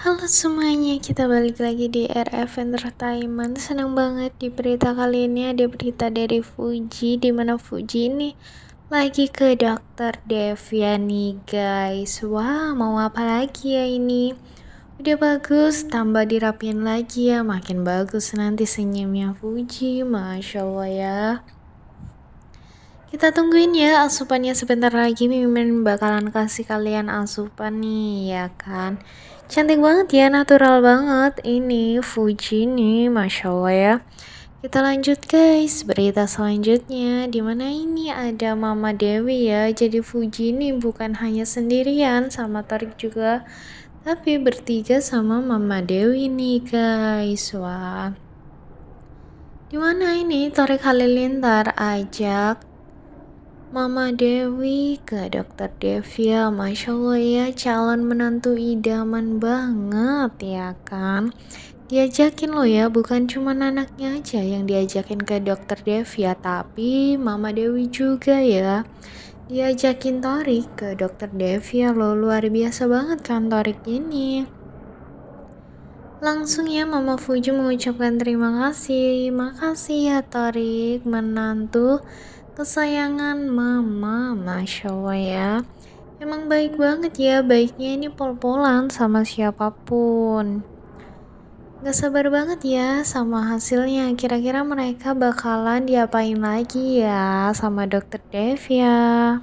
Halo semuanya, kita balik lagi di RF Entertainment. Senang banget di berita kali ini ada berita dari Fuji, di mana Fuji ini lagi ke dokter Deviani, guys. Wah, mau apa lagi ya ini? Udah bagus, tambah dirapiin lagi ya, makin bagus nanti senyumnya Fuji, masya Allah ya. Kita tungguin ya asupannya sebentar lagi Mimin bakalan kasih kalian asupan nih ya kan Cantik banget ya natural banget ini Fuji nih Masya Allah ya Kita lanjut guys berita selanjutnya Dimana ini ada Mama Dewi ya Jadi Fuji nih bukan hanya sendirian sama Tarik juga Tapi bertiga sama Mama Dewi nih guys Wah Dimana ini Tarik Halilintar ajak Mama Dewi ke dokter Devia ya. Masya Allah ya calon menantu idaman banget ya kan Diajakin lo ya bukan cuma anaknya aja yang diajakin ke dokter Devia ya, Tapi Mama Dewi juga ya Diajakin Torik ke dokter Devia ya lo luar biasa banget kan Torik ini Langsung ya Mama Fuji mengucapkan terima kasih Makasih ya Torik menantu kesayangan mama Masya Allah ya Emang baik banget ya, baiknya ini pol-polan sama siapapun. Gak sabar banget ya sama hasilnya, kira-kira mereka bakalan diapain lagi ya sama dokter Devia.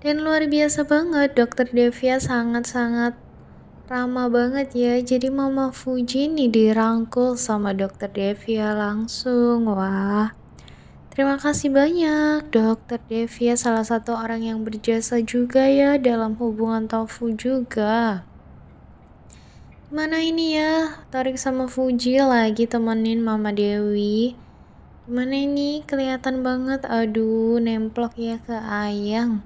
Dan luar biasa banget, dokter Devia sangat-sangat ramah banget ya, jadi Mama Fuji nih dirangkul sama dokter Devia langsung, wah. Terima kasih banyak Dokter Devia salah satu orang yang berjasa juga ya dalam hubungan Tofu juga. Mana ini ya? Tarik sama Fuji lagi temenin Mama Dewi. Mana ini? Kelihatan banget. Aduh, nemplok ya ke Ayang.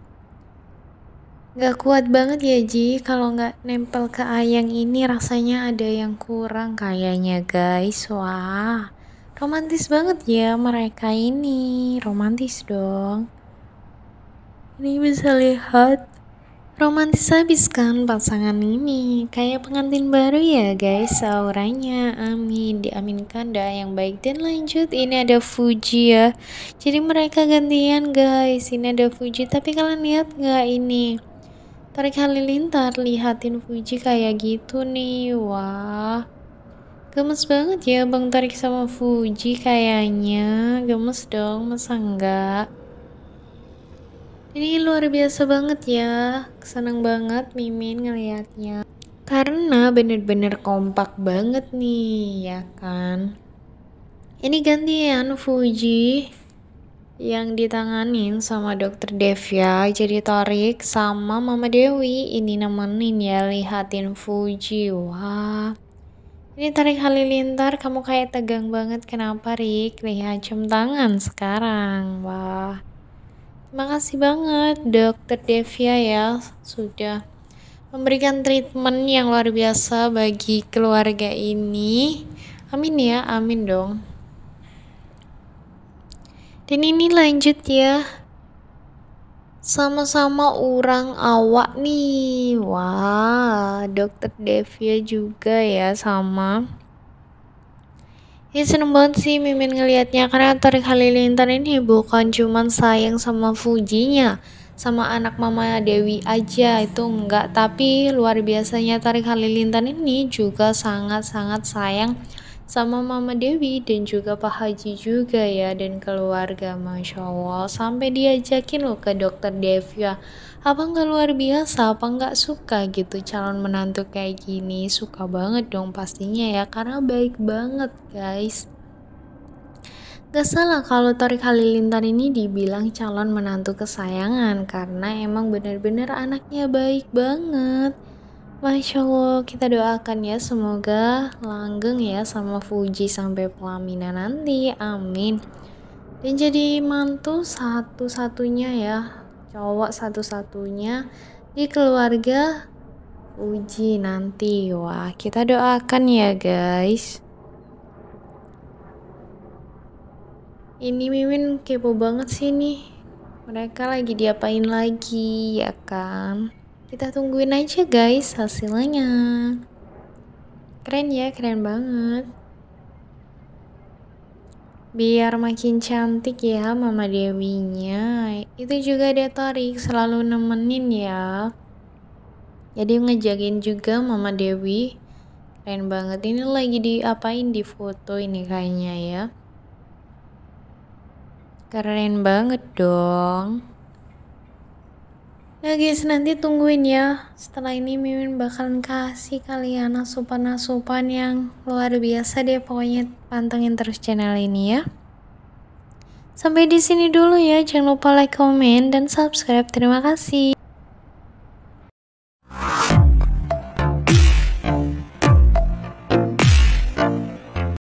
Gak kuat banget ya Ji, kalau gak nempel ke ayang ini rasanya ada yang kurang kayaknya guys, wah romantis banget ya mereka ini romantis dong ini bisa lihat romantis habis kan pasangan ini kayak pengantin baru ya guys Sauranya, amin diaminkan doa yang baik dan lanjut ini ada Fuji ya jadi mereka gantian guys ini ada Fuji tapi kalian lihat nggak ini Tarik Halilintar lihatin Fuji kayak gitu nih wah Gemes banget ya Bang Tarik sama Fuji kayaknya. Gemes dong, masa enggak? Ini luar biasa banget ya. senang banget Mimin ngelihatnya. Karena bener-bener kompak banget nih, ya kan? Ini gantian Fuji yang ditanganin sama dokter Devya jadi tarik sama Mama Dewi ini nemenin ya lihatin Fuji wah ini tarik halilintar, kamu kayak tegang banget. Kenapa, Rik? Lihat cium tangan sekarang. Wah. Terima kasih banget, Dokter Devia ya, sudah memberikan treatment yang luar biasa bagi keluarga ini. Amin ya, amin dong. Dan ini lanjut ya sama-sama orang awak nih wah dokter Devia juga ya sama Ya seneng banget sih Mimin ngelihatnya karena Tarik Halilintar ini bukan cuman sayang sama Fujinya sama anak mama Dewi aja itu enggak tapi luar biasanya Tarik Halilintar ini juga sangat-sangat sayang sama Mama Dewi dan juga Pak Haji juga ya dan keluarga Masya Allah sampai diajakin lo ke dokter Devia ya, apa nggak luar biasa apa nggak suka gitu calon menantu kayak gini suka banget dong pastinya ya karena baik banget guys Gak salah kalau Torik Halilintar ini dibilang calon menantu kesayangan karena emang bener-bener anaknya baik banget. Masya Allah, kita doakan ya semoga langgeng ya sama Fuji sampai pelaminan nanti, amin. Dan jadi mantu satu-satunya ya, cowok satu-satunya di keluarga Fuji nanti. Wah, kita doakan ya guys. Ini Mimin kepo banget sih nih. Mereka lagi diapain lagi ya kan? Kita tungguin aja guys hasilnya. Keren ya, keren banget. Biar makin cantik ya Mama Dewinya. Itu juga dia Tarik selalu nemenin ya. Jadi ngejagain juga Mama Dewi. Keren banget ini lagi diapain di foto ini kayaknya ya. Keren banget dong. Nah guys nanti tungguin ya Setelah ini Mimin bakalan kasih kalian asupan-asupan yang luar biasa deh Pokoknya pantengin terus channel ini ya Sampai di sini dulu ya, jangan lupa like, comment, dan subscribe. Terima kasih.